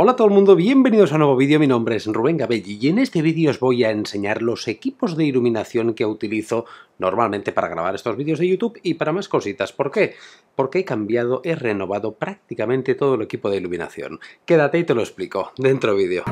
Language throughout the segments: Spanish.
Hola a todo el mundo, bienvenidos a un nuevo vídeo, mi nombre es Rubén Gabelli y en este vídeo os voy a enseñar los equipos de iluminación que utilizo normalmente para grabar estos vídeos de YouTube y para más cositas. ¿Por qué? Porque he cambiado, he renovado prácticamente todo el equipo de iluminación. Quédate y te lo explico dentro vídeo.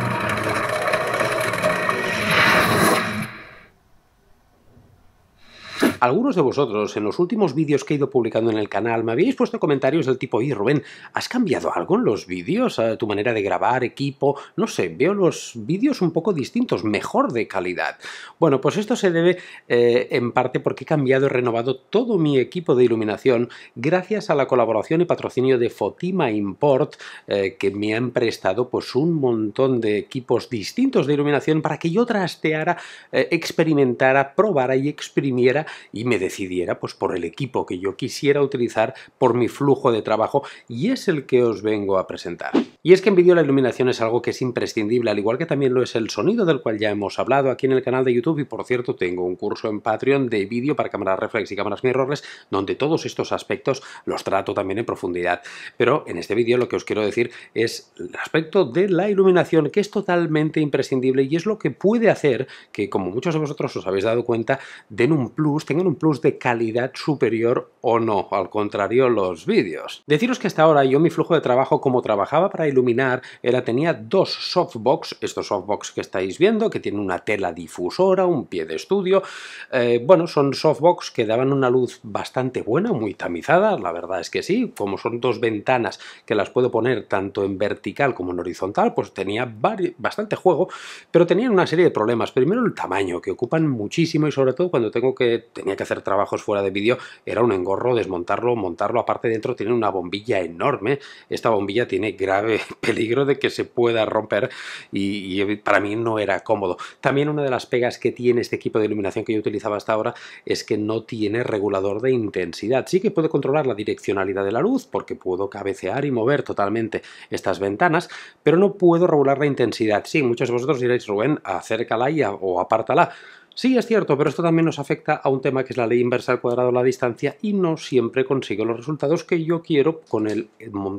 Algunos de vosotros en los últimos vídeos que he ido publicando en el canal me habéis puesto comentarios del tipo, y Rubén, ¿has cambiado algo en los vídeos? Ah, ¿Tu manera de grabar, equipo? No sé, veo los vídeos un poco distintos, mejor de calidad. Bueno, pues esto se debe eh, en parte porque he cambiado y renovado todo mi equipo de iluminación gracias a la colaboración y patrocinio de Fotima Import, eh, que me han prestado pues un montón de equipos distintos de iluminación para que yo trasteara, eh, experimentara, probara y exprimiera y me decidiera pues, por el equipo que yo quisiera utilizar, por mi flujo de trabajo y es el que os vengo a presentar. Y es que en vídeo la iluminación es algo que es imprescindible, al igual que también lo es el sonido del cual ya hemos hablado aquí en el canal de YouTube y por cierto tengo un curso en Patreon de vídeo para cámaras reflex y cámaras mirrorless donde todos estos aspectos los trato también en profundidad. Pero en este vídeo lo que os quiero decir es el aspecto de la iluminación que es totalmente imprescindible y es lo que puede hacer que como muchos de vosotros os habéis dado cuenta den un plus, en un plus de calidad superior o no, al contrario los vídeos. Deciros que hasta ahora yo mi flujo de trabajo como trabajaba para iluminar era tenía dos softbox, estos softbox que estáis viendo, que tienen una tela difusora, un pie de estudio, eh, bueno, son softbox que daban una luz bastante buena, muy tamizada, la verdad es que sí, como son dos ventanas que las puedo poner tanto en vertical como en horizontal, pues tenía bastante juego, pero tenían una serie de problemas. Primero el tamaño, que ocupan muchísimo y sobre todo cuando tengo que tenía que hacer trabajos fuera de vídeo, era un engorro desmontarlo, montarlo. Aparte, dentro tiene una bombilla enorme. Esta bombilla tiene grave peligro de que se pueda romper y, para mí no era cómodo. También una de las pegas que tiene este equipo de iluminación que yo utilizaba hasta ahora es que no tiene regulador de intensidad. Sí que puede controlar la direccionalidad de la luz porque puedo cabecear y mover totalmente estas ventanas, pero no puedo regular la intensidad. Sí, muchos de vosotros diréis, Rubén, acércala y o apártala. Sí, es cierto, pero esto también nos afecta a un tema que es la ley inversa al cuadrado de la distancia y no siempre consigo los resultados que yo quiero con el,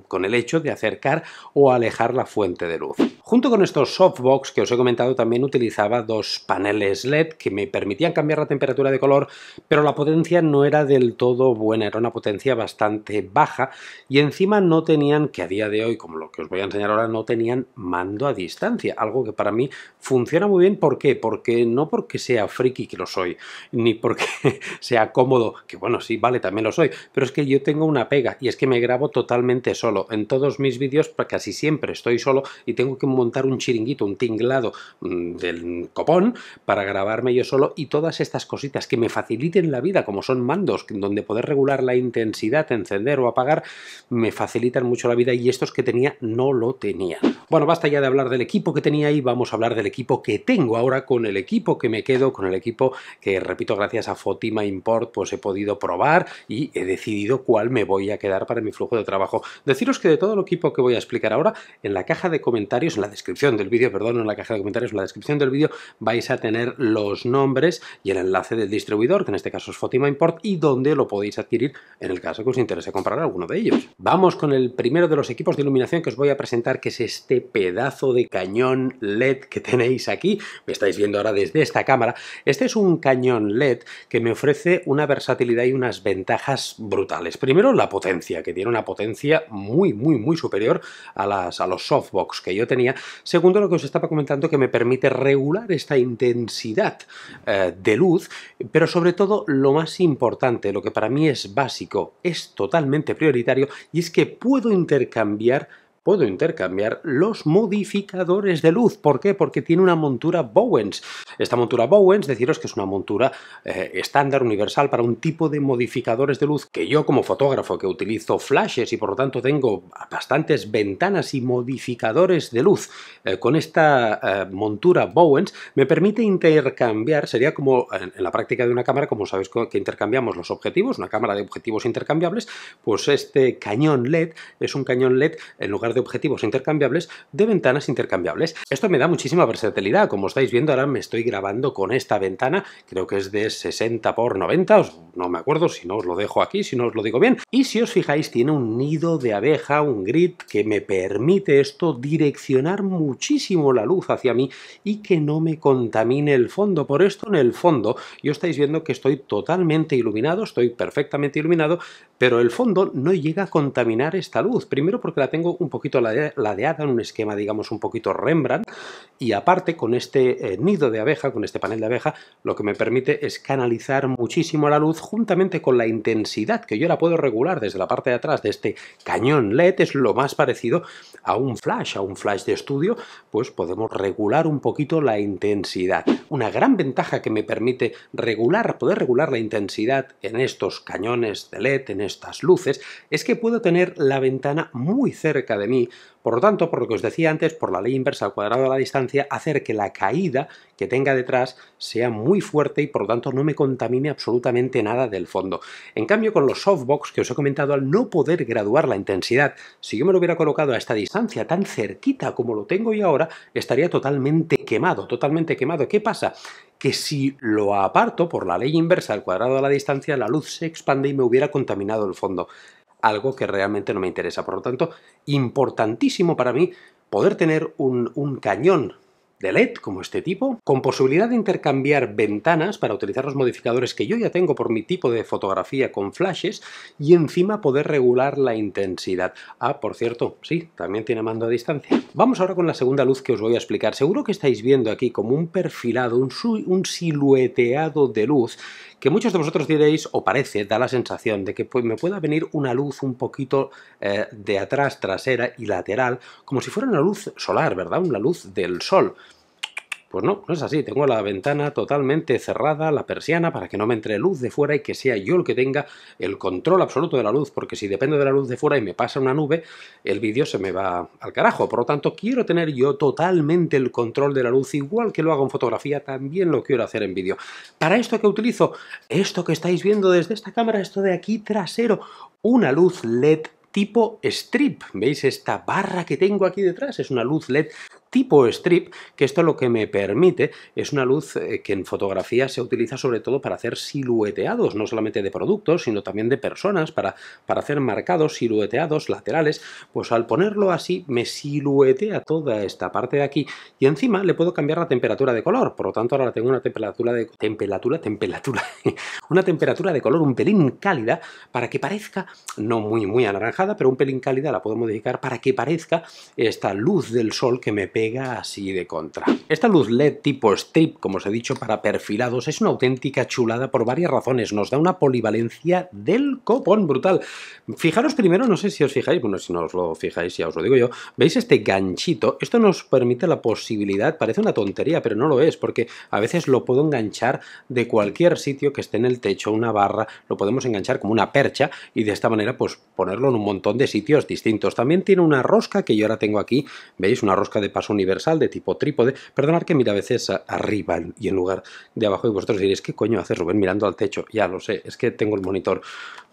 con el hecho de acercar o alejar la fuente de luz. Junto con estos softbox que os he comentado también utilizaba dos paneles LED que me permitían cambiar la temperatura de color, pero la potencia no era del todo buena, era una potencia bastante baja y encima no tenían, que a día de hoy, como lo que os voy a enseñar ahora, no tenían mando a distancia, algo que para mí funciona muy bien. ¿Por qué? Porque no porque sea friki, que lo soy, ni porque sea cómodo, que bueno, sí, vale, también lo soy, pero es que yo tengo una pega y es que me grabo totalmente solo. En todos mis vídeos pues, casi siempre estoy solo y tengo que montar un chiringuito, un tinglado mm, del copón para grabarme yo solo y todas estas cositas que me faciliten la vida, como son mandos, donde poder regular la intensidad, encender o apagar, me facilitan mucho la vida y estos que tenía no lo tenía Bueno, basta ya de hablar del equipo que tenía y vamos a hablar del equipo que tengo ahora con el equipo que me quedo con el equipo que, repito, gracias a Fotima Import, pues he podido probar y he decidido cuál me voy a quedar para mi flujo de trabajo. Deciros que de todo el equipo que voy a explicar ahora, en la caja de comentarios, en la descripción del vídeo, perdón, en la caja de comentarios, en la descripción del vídeo, vais a tener los nombres y el enlace del distribuidor, que en este caso es Fotima Import, y dónde lo podéis adquirir en el caso que os interese comprar alguno de ellos. Vamos con el primero de los equipos de iluminación que os voy a presentar, que es este pedazo de cañón LED que tenéis aquí. Me estáis viendo ahora desde esta cámara, este es un cañón LED que me ofrece una versatilidad y unas ventajas brutales. Primero, la potencia, que tiene una potencia muy, muy, muy superior a, las, a los softbox que yo tenía. Segundo, lo que os estaba comentando, que me permite regular esta intensidad eh, de luz, pero sobre todo lo más importante, lo que para mí es básico, es totalmente prioritario, y es que puedo intercambiar puedo intercambiar los modificadores de luz. ¿Por qué? Porque tiene una montura Bowens. Esta montura Bowens, deciros que es una montura eh, estándar, universal, para un tipo de modificadores de luz que yo como fotógrafo que utilizo flashes y por lo tanto tengo bastantes ventanas y modificadores de luz eh, con esta eh, montura Bowens, me permite intercambiar, sería como en, en la práctica de una cámara, como sabéis que intercambiamos los objetivos, una cámara de objetivos intercambiables, pues este cañón LED es un cañón LED en lugar de objetivos intercambiables de ventanas intercambiables. Esto me da muchísima versatilidad, como estáis viendo ahora me estoy grabando con esta ventana, creo que es de 60 por 90, no me acuerdo si no os lo dejo aquí, si no os lo digo bien. Y si os fijáis tiene un nido de abeja, un grid que me permite esto direccionar muchísimo la luz hacia mí y que no me contamine el fondo. Por esto en el fondo yo estáis viendo que estoy totalmente iluminado, estoy perfectamente iluminado, pero el fondo no llega a contaminar esta luz. Primero porque la tengo un poquito ladeada en un esquema, digamos, un poquito Rembrandt, y aparte con este eh, nido de abeja, con este panel de abeja, lo que me permite es canalizar muchísimo la luz juntamente con la intensidad que yo la puedo regular desde la parte de atrás de este cañón LED, es lo más parecido a un flash, a un flash de estudio, pues podemos regular un poquito la intensidad. Una gran ventaja que me permite regular, poder regular la intensidad en estos cañones de LED, estas luces es que puedo tener la ventana muy cerca de mí por lo tanto, por lo que os decía antes, por la ley inversa al cuadrado de la distancia, hacer que la caída que tenga detrás sea muy fuerte y por lo tanto no me contamine absolutamente nada del fondo. En cambio, con los softbox que os he comentado, al no poder graduar la intensidad, si yo me lo hubiera colocado a esta distancia tan cerquita como lo tengo y ahora, estaría totalmente quemado, totalmente quemado. ¿Qué pasa? que si lo aparto por la ley inversa al cuadrado de la distancia, la luz se expande y me hubiera contaminado el fondo algo que realmente no me interesa. Por lo tanto, importantísimo para mí poder tener un, cañón de LED como este tipo, con posibilidad de intercambiar ventanas para utilizar los modificadores que yo ya tengo por mi tipo de fotografía con flashes y encima poder regular la intensidad. Ah, por cierto, sí, también tiene mando a distancia. Vamos ahora con la segunda luz que os voy a explicar. Seguro que estáis viendo aquí como un perfilado, un, un silueteado de luz que muchos de vosotros diréis, o parece, da la sensación de que me pueda venir una luz un poquito eh, de atrás, trasera y lateral, como si fuera una luz solar, ¿verdad? Una luz del sol. Pues no, no es así. Tengo la ventana totalmente cerrada, la persiana, para que no me entre luz de fuera y que sea yo el que tenga el control absoluto de la luz, porque si dependo de la luz de fuera y me pasa una nube, el vídeo se me va al carajo. Por lo tanto, quiero tener yo totalmente el control de la luz, igual que lo hago en fotografía, también lo quiero hacer en vídeo. Para esto que utilizo, esto que estáis viendo desde esta cámara, esto de aquí trasero, una luz LED tipo strip. ¿Veis esta barra que tengo aquí detrás? Es una luz LED tipo strip, que esto lo que me permite es una luz eh, que en fotografía se utiliza sobre todo para hacer silueteados, no solamente de productos, sino también de personas, para, para hacer marcados, silueteados, laterales, pues al ponerlo así me siluetea toda esta parte de aquí y encima le puedo cambiar la temperatura de color, por lo tanto ahora tengo una temperatura de... temperatura, temperatura, una temperatura de color un pelín cálida para que parezca, no muy muy anaranjada, pero un pelín cálida la puedo modificar para que parezca esta luz del sol que me pega así de contra. Esta luz LED tipo strip, como os he dicho, para perfilados, es una auténtica chulada por varias razones. Nos da una polivalencia del copón brutal. Fijaros primero, no sé si os fijáis, bueno, si no os lo fijáis, ya os lo digo yo, ¿veis este ganchito? Esto nos permite la posibilidad, parece una tontería, pero no lo es, porque a veces lo puedo enganchar de cualquier sitio que esté en el techo, una barra, lo podemos enganchar como una percha y de esta manera pues ponerlo en un montón de sitios distintos. También tiene una rosca que yo ahora tengo aquí, ¿veis? Una rosca de paso universal de tipo trípode. Perdonad que mira a veces arriba y en lugar de abajo y vosotros diréis, ¿qué coño hace Rubén mirando al techo? Ya lo sé, es que tengo el monitor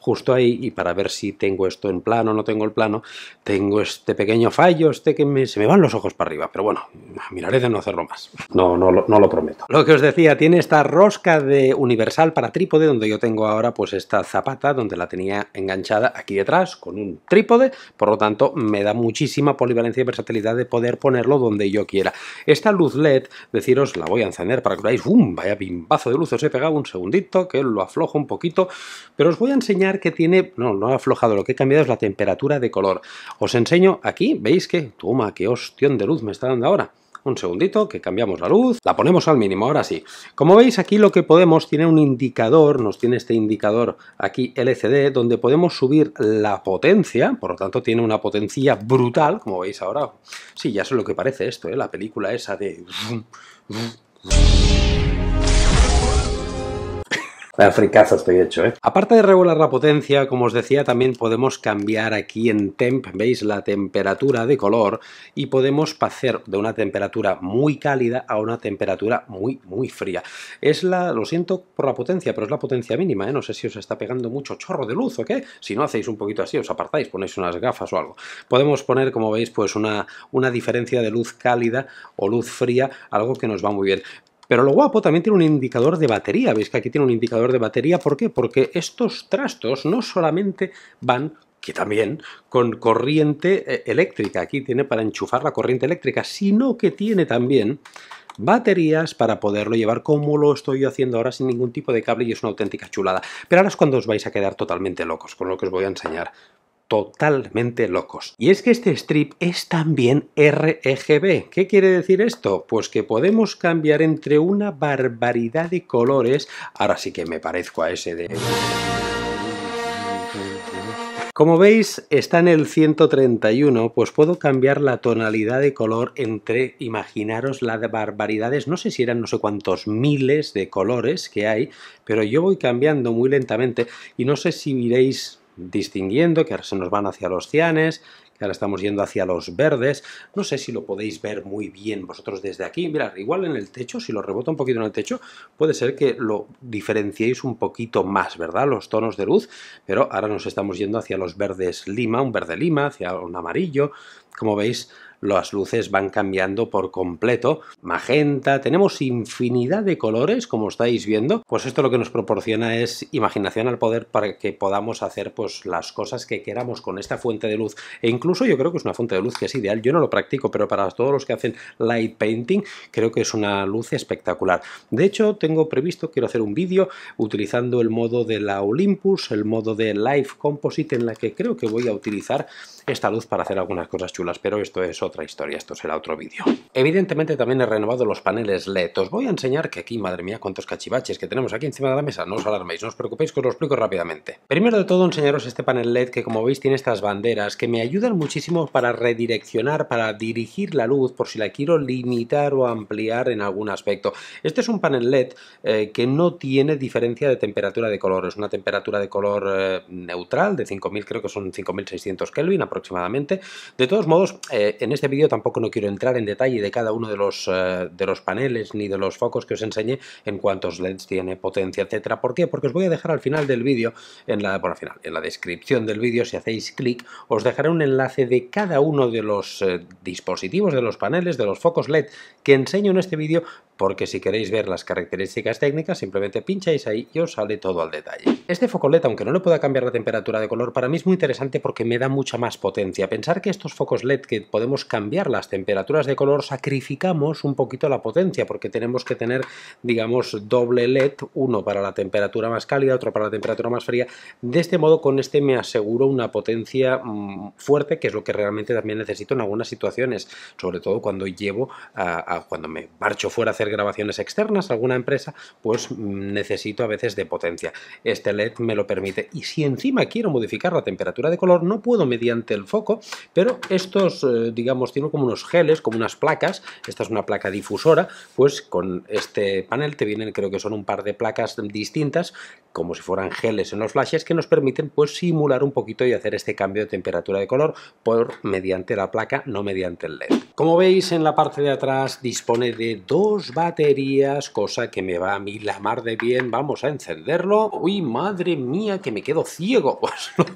justo ahí y para ver si tengo esto en plano o no tengo el plano, tengo este pequeño fallo, este que me, se me van los ojos para arriba, pero bueno, miraré de no hacerlo más. No, no, no lo prometo. Lo que os decía, tiene esta rosca de universal para trípode, donde yo tengo ahora pues esta zapata, donde la tenía enganchada aquí detrás con un trípode, por lo tanto me da muchísima polivalencia y versatilidad de poder ponerlo donde yo quiera. Esta luz LED, deciros, la voy a encender para que veáis, ¡bum! Vaya pimbazo de luz, os he pegado un segundito que lo aflojo un poquito, pero os voy a enseñar que tiene, no, no ha aflojado, lo que he cambiado es la temperatura de color. Os enseño aquí, ¿veis que? Toma, qué ostión de luz me está dando ahora un segundito, que cambiamos la luz, la ponemos al mínimo, ahora sí. Como veis aquí lo que podemos, tiene un indicador, nos tiene este indicador aquí LCD, donde podemos subir la potencia, por lo tanto tiene una potencia brutal, como veis ahora. Sí, ya sé lo que parece esto, ¿eh? la película esa de... La estoy hecho, ¿eh? Aparte de regular la potencia, como os decía, también podemos cambiar aquí en temp, veis la temperatura de color y podemos pasar de una temperatura muy cálida a una temperatura muy, muy fría. Es la, lo siento por la potencia, pero es la potencia mínima, ¿eh? No sé si os está pegando mucho chorro de luz o qué. Si no hacéis un poquito así, os apartáis, ponéis unas gafas o algo. Podemos poner, como veis, pues una, una diferencia de luz cálida o luz fría, algo que nos va muy bien. Pero lo guapo también tiene un indicador de batería. Veis que aquí tiene un indicador de batería. ¿Por qué? Porque estos trastos no solamente van que también con corriente eh, eléctrica, aquí tiene para enchufar la corriente eléctrica, sino que tiene también baterías para poderlo llevar como lo estoy haciendo ahora sin ningún tipo de cable y es una auténtica chulada. Pero ahora es cuando os vais a quedar totalmente locos con lo que os voy a enseñar totalmente locos. Y es que este strip es también RGB. ¿Qué quiere decir esto? Pues que podemos cambiar entre una barbaridad de colores. Ahora sí que me parezco a ese de... Como veis, está en el 131, pues puedo cambiar la tonalidad de color entre, imaginaros, las barbaridades, no sé si eran no sé cuántos miles de colores que hay, pero yo voy cambiando muy lentamente y no sé si miréis distinguiendo, que ahora se nos van hacia los cianes, que ahora estamos yendo hacia los verdes. No sé si lo podéis ver muy bien vosotros desde aquí. Mira, igual en el techo, si lo rebota un poquito en el techo, puede ser que lo diferenciéis un poquito más, ¿verdad? Los tonos de luz, pero ahora nos estamos yendo hacia los verdes lima, un verde lima, hacia un amarillo. Como veis, las luces van cambiando por completo. Magenta, tenemos infinidad de colores, como estáis viendo. Pues esto lo que nos proporciona es imaginación al poder para que podamos hacer pues, las cosas que queramos con esta fuente de luz. E incluso yo creo que es una fuente de luz que es ideal. Yo no lo practico, pero para todos los que hacen light painting, creo que es una luz espectacular. De hecho, tengo previsto, quiero hacer un vídeo utilizando el modo de la Olympus, el modo de Live Composite, en la que creo que voy a utilizar esta luz para hacer algunas cosas chulas, pero esto es otra historia, esto será otro vídeo. Evidentemente también he renovado los paneles LED. Os voy a enseñar que aquí, madre mía, cuántos cachivaches que tenemos aquí encima de la mesa. No os alarméis, no os preocupéis que os lo explico rápidamente. Primero de todo enseñaros este panel LED que como veis tiene estas banderas que me ayudan muchísimo para redireccionar, para dirigir la luz por si la quiero limitar o ampliar en algún aspecto. Este es un panel LED eh, que no tiene diferencia de temperatura de color. Es una temperatura de color eh, neutral de 5000, creo que son 5600 Kelvin aproximadamente. De todos modos, eh, en este vídeo tampoco no quiero entrar en detalle de cada uno de los, eh, de los paneles ni de los focos que os enseñé en cuántos LEDs tiene potencia, etcétera. ¿Por qué? Porque os voy a dejar al final del vídeo, en la, bueno, final, en la descripción del vídeo, si hacéis clic, os dejaré un enlace de cada uno de los eh, dispositivos, de los paneles, de los focos LED que enseño en este vídeo porque si queréis ver las características técnicas simplemente pincháis ahí y os sale todo al detalle. Este foco LED aunque no le pueda cambiar la temperatura de color, para mí es muy interesante porque me da mucha más potencia. Pensar que estos focos LED que podemos cambiar las temperaturas de color sacrificamos un poquito la potencia porque tenemos que tener, digamos, doble LED, uno para la temperatura más cálida, otro para la temperatura más fría. De este modo, con este me aseguro una potencia mm, fuerte, que es lo que realmente también necesito en algunas situaciones, sobre todo cuando llevo, cuando me marcho fuera hacia grabaciones externas alguna empresa, pues mm, necesito a veces de potencia. Este LED me lo permite. Y si encima quiero modificar la temperatura de color, no puedo mediante el foco, pero estos, eh, digamos, tienen como unos geles, como unas placas. Esta es una placa difusora, pues con este panel te vienen, creo que son un par de placas distintas, como si fueran geles en los flashes, que nos permiten pues simular un poquito y hacer este cambio de temperatura de color por mediante la placa, no mediante el LED. Como veis en la parte de atrás dispone de dos baterías, cosa que me va a mí la mar de bien. Vamos a encenderlo. Uy, madre mía, que me quedo ciego. Pues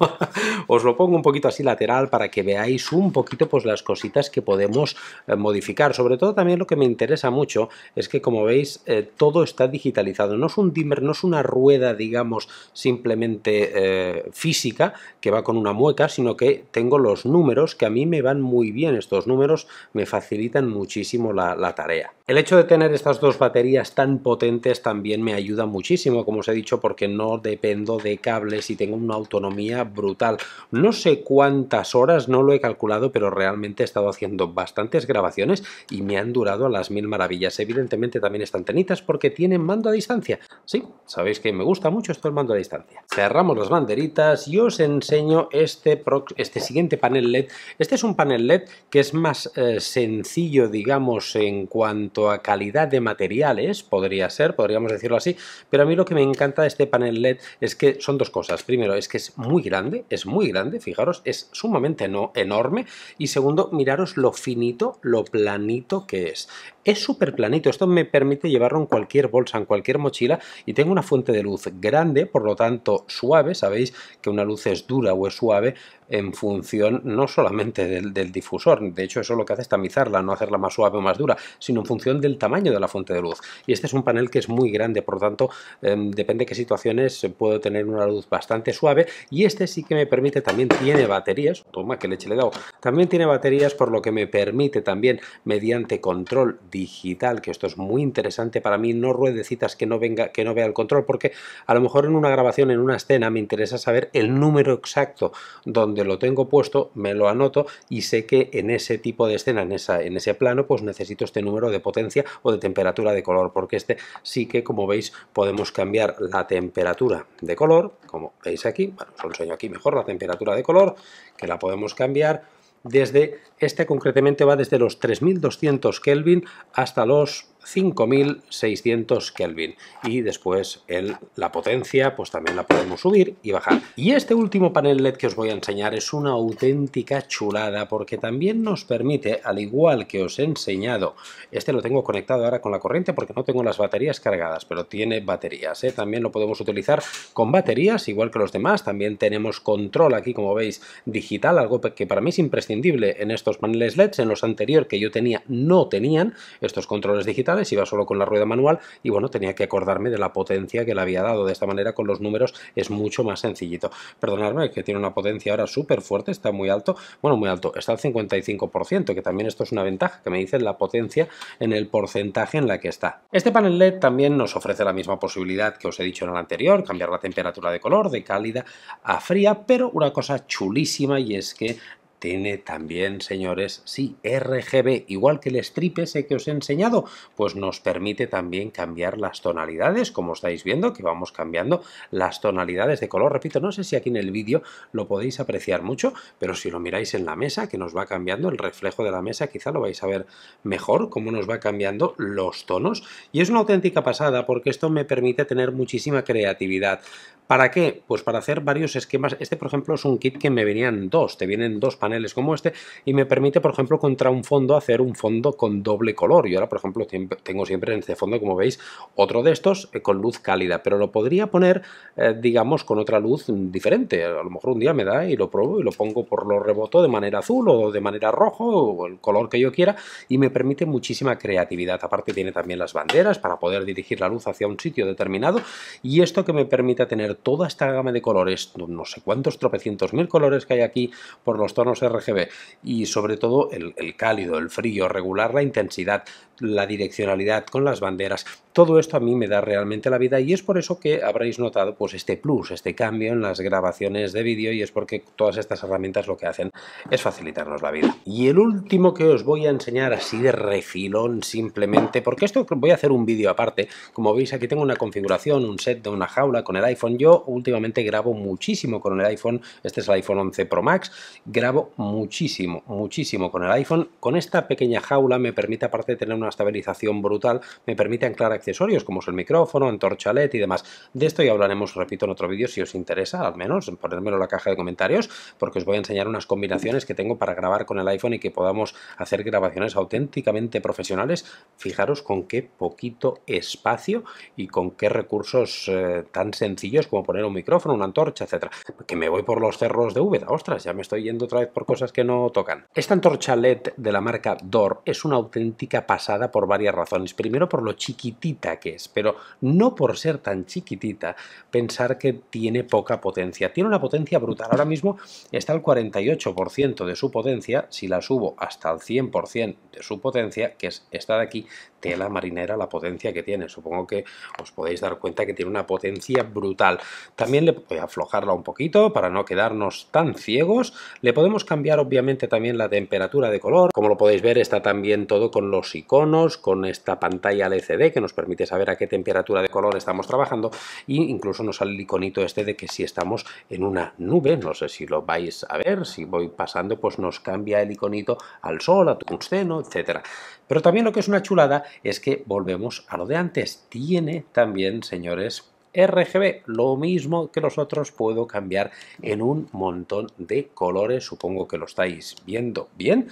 os lo, pongo un poquito así lateral para que veáis un poquito pues las cositas que podemos eh, modificar. Sobre todo también lo que me interesa mucho es que como veis eh, todo está digitalizado. No es un dimmer, no es una rueda digamos simplemente eh, física que va con una mueca, sino que tengo los números que a mí me van muy bien. Estos números me facilitan muchísimo la tarea. El hecho de tener estas dos baterías tan potentes también me ayuda muchísimo, como os he dicho, porque no dependo de cables y tengo una autonomía brutal. No sé cuántas horas, no lo he calculado, pero realmente he estado haciendo bastantes grabaciones y me han durado a las mil maravillas. Evidentemente también están tenitas porque tienen mando a distancia. Sí, sabéis que me gusta mucho esto el mando a distancia. Cerramos las banderitas y os enseño este, este siguiente panel LED. Este es un panel LED que es más eh, sencillo, digamos, en cuanto a calidad de materiales, podría ser, podríamos decirlo así, pero a mí lo que me encanta de este panel LED es que son dos cosas. Primero, es que es muy grande, es muy grande, fijaros, es sumamente no, enorme. Y segundo, miraros lo finito, lo planito que es. Es súper planito, esto me permite llevarlo en cualquier bolsa, en cualquier mochila y tengo una fuente de luz grande, por lo tanto suave, sabéis que una luz es dura o es suave en función no solamente del, difusor, de hecho eso lo que hace es tamizarla, no hacerla más suave o más dura, sino en función del tamaño de la fuente de luz. Y este es un panel que es muy grande, por lo tanto em, depende de qué situaciones eh, puedo tener una luz bastante suave y este sí que me permite, también tiene baterías, toma que leche le he también tiene baterías por lo que me permite también mediante control digital, que esto es muy interesante para mí, no ruedecitas que no venga, que no vea el control, porque a lo mejor en una grabación, en una escena, me interesa saber el número exacto donde lo tengo puesto, me lo anoto y sé que en ese tipo de escena, en, esa, en ese plano, pues necesito este número de potencia o de temperatura de color, porque este sí que, como veis, podemos cambiar la temperatura de color, como veis aquí, bueno, solo sueño aquí mejor, la temperatura de color, que la podemos cambiar, desde este concretamente va desde los 3200 Kelvin hasta los 5600 Kelvin. Y después la potencia, pues también la podemos subir y bajar. Y este último panel LED que os voy a enseñar es una auténtica chulada porque también nos permite, al igual que os he enseñado, este lo tengo conectado ahora con la corriente porque no tengo las baterías cargadas, pero tiene baterías. ¿eh? También lo podemos utilizar con baterías, igual que los demás. También tenemos control aquí, como veis, digital, algo que para mí es imprescindible en estos paneles LEDs. En los anteriores que yo tenía no tenían estos controles digitales si iba solo con la rueda manual y bueno, tenía que acordarme de la potencia que le había dado. De esta manera con los números es mucho más sencillito. Perdonadme que tiene una potencia ahora súper fuerte, está muy alto, bueno, muy alto, está al 55%, que también esto es una ventaja, que me dice la potencia en el porcentaje en la que está. Este panel LED también nos ofrece la misma posibilidad que os he dicho en el anterior, cambiar la temperatura de color de cálida a fría, pero una cosa chulísima y es que tiene también, señores, sí, RGB, igual que el strip ese que os he enseñado, pues nos permite también cambiar las tonalidades, como estáis viendo, que vamos cambiando las tonalidades de color. Repito, no sé si aquí en el vídeo lo podéis apreciar mucho, pero si lo miráis en la mesa, que nos va cambiando el reflejo de la mesa, quizá lo vais a ver mejor, cómo nos va cambiando los tonos. Y es una auténtica pasada, porque esto me permite tener muchísima creatividad. ¿Para qué? Pues para hacer varios esquemas. Este, por ejemplo, es un kit que me venían dos. Te vienen dos paneles como este y me permite, por ejemplo, contra un fondo hacer un fondo con doble color. Y ahora, por ejemplo, tengo siempre en este fondo, como veis, otro de estos eh, con luz cálida. Pero lo podría poner, eh, digamos, con otra luz diferente. A lo mejor un día me da y lo pruebo y lo pongo por lo reboto de manera azul o de manera rojo o el color que yo quiera y me permite muchísima creatividad. Aparte tiene también las banderas para poder dirigir la luz hacia un sitio determinado y esto que me permite tener toda esta gama de colores, no sé cuántos tropecientos mil colores que hay aquí por los tonos RGB y sobre todo el, el cálido, el frío, regular la intensidad, la direccionalidad con las banderas, todo esto a mí me da realmente la vida y es por eso que habréis notado pues este plus, este cambio en las grabaciones de vídeo y es porque todas estas herramientas lo que hacen es facilitarnos la vida. Y el último que os voy a enseñar así de refilón simplemente, porque esto voy a hacer un vídeo aparte, como veis aquí tengo una configuración, un set de una jaula con el iPhone, yo últimamente grabo muchísimo con el iPhone, este es el iPhone 11 Pro Max, grabo muchísimo, muchísimo con el iPhone, con esta pequeña jaula me permite aparte tener una estabilización brutal, me permite anclar accesorios como es el micrófono, antorcha LED y demás. De esto ya hablaremos, repito, en otro vídeo si os interesa, al menos ponérmelo en la caja de comentarios, porque os voy a enseñar unas combinaciones que tengo para grabar con el iPhone y que podamos hacer grabaciones auténticamente profesionales. Fijaros con qué poquito espacio y con qué recursos eh, tan sencillos como poner un micrófono, una antorcha, etcétera. Que me voy por los cerros de V ostras, ya me estoy yendo otra vez por cosas que no tocan. Esta antorcha LED de la marca DOR es una auténtica pasada por varias razones. Primero por lo chiquitita que es, pero no por ser tan chiquitita, pensar que tiene poca potencia. Tiene una potencia brutal. Ahora mismo está al 48% de su potencia. Si la subo hasta el 100% de su potencia, que es esta de aquí, tela marinera la potencia que tiene. Supongo que os podéis dar cuenta que tiene una potencia brutal. También le voy a aflojarla un poquito para no quedarnos tan ciegos. Le podemos cambiar obviamente también la temperatura de color. Como lo podéis ver está también todo con los iconos, con esta pantalla LCD que nos permite saber a qué temperatura de color estamos trabajando e incluso nos sale el iconito este de que si estamos en una nube, no sé si lo vais a ver, si voy pasando pues nos cambia el iconito al sol, a seno, etcétera. Pero también lo que es una chulada es que volvemos a lo de antes. Tiene también, señores, RGB, lo mismo que los otros, puedo cambiar en un montón de colores, supongo que lo estáis viendo bien,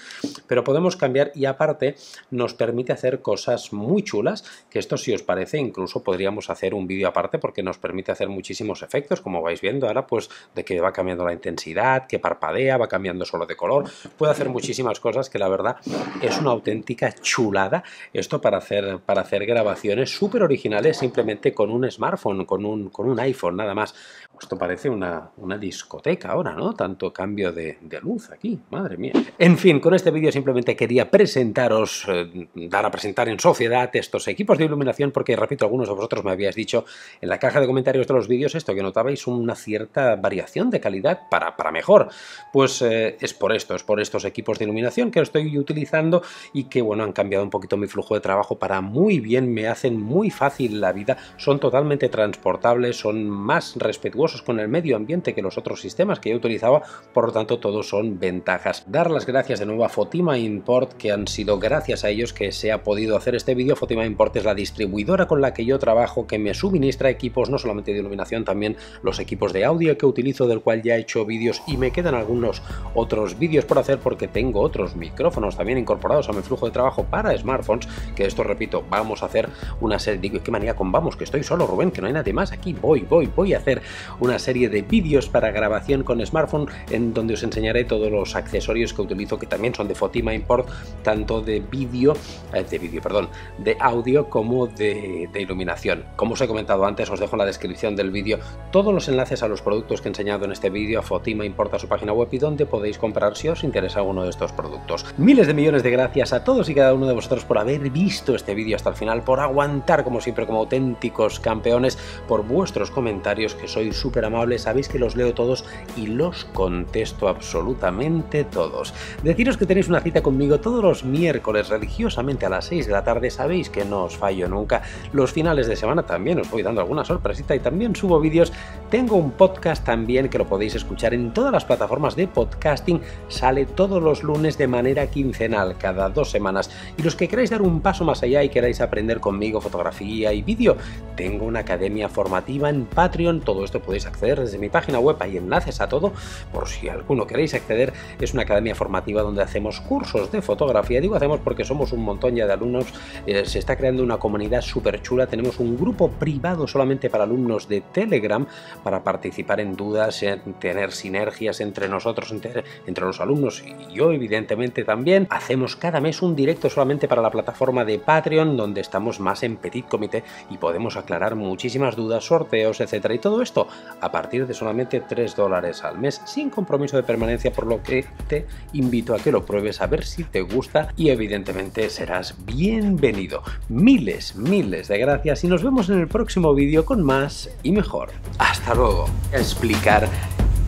pero podemos cambiar y aparte nos permite hacer cosas muy chulas, que esto si os parece incluso podríamos hacer un vídeo aparte porque nos permite hacer muchísimos efectos, como vais viendo ahora, pues de que va cambiando la intensidad, que parpadea, va cambiando solo de color, puede hacer muchísimas cosas que la verdad es una auténtica chulada esto para hacer, para hacer grabaciones súper originales simplemente con un smartphone, con con un, con un iPhone nada más. Esto parece una, una discoteca ahora, ¿no? Tanto cambio de, de, luz aquí, madre mía. En fin, con este vídeo simplemente quería presentaros, eh, dar a presentar en sociedad estos equipos de iluminación, porque repito, algunos de vosotros me habíais dicho en la caja de comentarios de los vídeos esto, que notabais una cierta variación de calidad para, para mejor. Pues eh, es por esto, es por estos equipos de iluminación que estoy utilizando y que, bueno, han cambiado un poquito mi flujo de trabajo para muy bien, me hacen muy fácil la vida, son totalmente transparentes portables, son más respetuosos con el medio ambiente que los otros sistemas que yo utilizaba, por lo tanto todos son ventajas. Dar las gracias de nuevo a Fotima Import, que han sido gracias a ellos que se ha podido hacer este vídeo. Fotima Import es la distribuidora con la que yo trabajo, que me suministra equipos no solamente de iluminación, también los equipos de audio que utilizo, del cual ya he hecho vídeos y me quedan algunos otros vídeos por hacer porque tengo otros micrófonos también incorporados a mi flujo de trabajo para smartphones, que esto repito, vamos a hacer una serie, digo, qué manía con vamos, que estoy solo Rubén, que no hay nadie Además, aquí voy, voy, voy a hacer una serie de vídeos para grabación con smartphone en donde os enseñaré todos los accesorios que utilizo que también son de Fotima Import, tanto de vídeo, eh, de vídeo, perdón, de audio como de, iluminación. Como os he comentado antes, os dejo en la descripción del vídeo todos los enlaces a los productos que he enseñado en este vídeo, a Fotima IMPORT a su página web y donde podéis comprar si os interesa alguno de estos productos. Miles de millones de gracias a todos y cada uno de vosotros por haber visto este vídeo hasta el final, por aguantar como siempre como auténticos campeones por vuestros comentarios, que sois súper amables, sabéis que los leo todos y los contesto absolutamente todos. Deciros que tenéis una cita conmigo todos los miércoles religiosamente a las 6 de la tarde, sabéis que no os fallo nunca. Los finales de semana también os voy dando alguna sorpresita y también subo vídeos. Tengo un podcast también que lo podéis escuchar en todas las plataformas de podcasting, sale todos los lunes de manera quincenal, cada dos semanas. Y los que queráis dar un paso más allá y queráis aprender conmigo fotografía y vídeo, tengo una academia formativa en Patreon. Todo esto podéis acceder desde mi página web, hay enlaces a todo. Por si alguno queréis acceder, es una academia formativa donde hacemos cursos de fotografía. Digo hacemos porque somos un montón ya de alumnos. Eh, se está creando una comunidad súper chula. Tenemos un grupo privado solamente para alumnos de Telegram para participar en dudas, tener sinergias entre nosotros, entre, entre los alumnos y yo, evidentemente, también. Hacemos cada mes un directo solamente para la plataforma de Patreon, donde estamos más en petit comité y podemos aclarar muchísimas dudas, sorteos, etcétera. Y todo esto a partir de solamente 3 dólares al mes, sin compromiso de permanencia, por lo que te invito a que lo pruebes a ver si te gusta y evidentemente serás bienvenido. Miles, miles de gracias y nos vemos en el próximo vídeo con más y mejor. Hasta luego. Explicar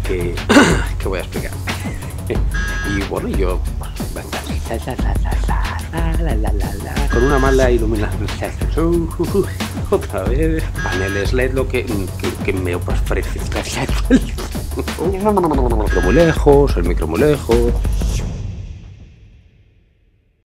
que... que voy a explicar? y bueno, yo... Ah, la, Con una mala iluminación. Uh, otra vez. Paneles LED lo que, que, me ofrece. el muy lejos, el micro muy lejos.